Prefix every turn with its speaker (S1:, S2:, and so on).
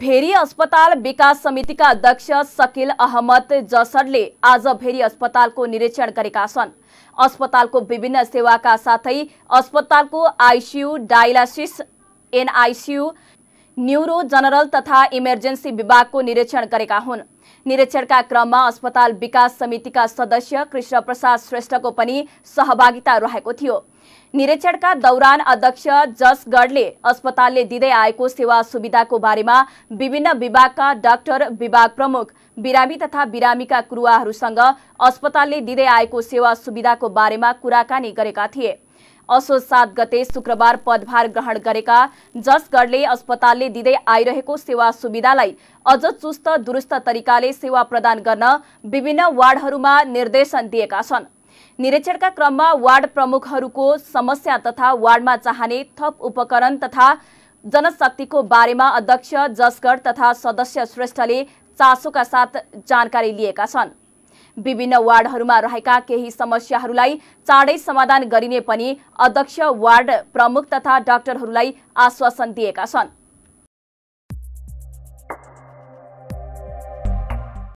S1: very अस्पताल विकास समितिका अध्यक्ष सकिल अहमद जसरले आज भेरी अस्पतालको निरीक्षण गरेका छन् अस्पतालको विभिन्न सेवाका साथै अस्पतालको ICU dialysis NICU neuro general तथा इमर्जेन्सी विभागको निरीक्षण गरेका हुन् निरीक्षणका क्रममा अस्पताल विकास समितिका सदस्य कृष्ण प्रसाद श्रेष्ठको पनि सहभागिता रहेको थियो निरीक्षणका दौरान अध्यक्ष जसगढले अस्पतालले दिँदै आएको सेवा सुविधाको बारेमा विभिन्न विभागका डाक्टर विभाग प्रमुख बिरामी तथा बिरामीका क्रुवाहरूसँग अस्पतालले दिँदै आएको सेवा सुविधाको बारेमा कुराकानी गरेका थिए असो सात गते शुक्रबार पदभार ग्रहण गरेका जसगढले अस्पतालले दिँदै आइरहेको सेवा सुविधालाई अझ चुस्त दुरुस्त तरिकाले सेवा प्रदान गर्न विभिन्न वार्डहरूमा निर्देशन दिएका छन् निरीक्षणका क्रममा वार्ड प्रमुखहरूको समस्या तथा वार्डमा चाहने थप उपकरण तथा जनशक्तिको बारेमा अध्यक्ष जसगढ तथा सदस्य श्रेष्ठले चासोका साथ जानकारी लिएका छन् विभिन्न वार्डहरूमा रहेका केही समस्याहरूलाई चाँडै समाधान गरिने पनि अध्यक्ष वार्ड प्रमुख तथा डाक्टरहरूलाई आश्वासन दिएका छन्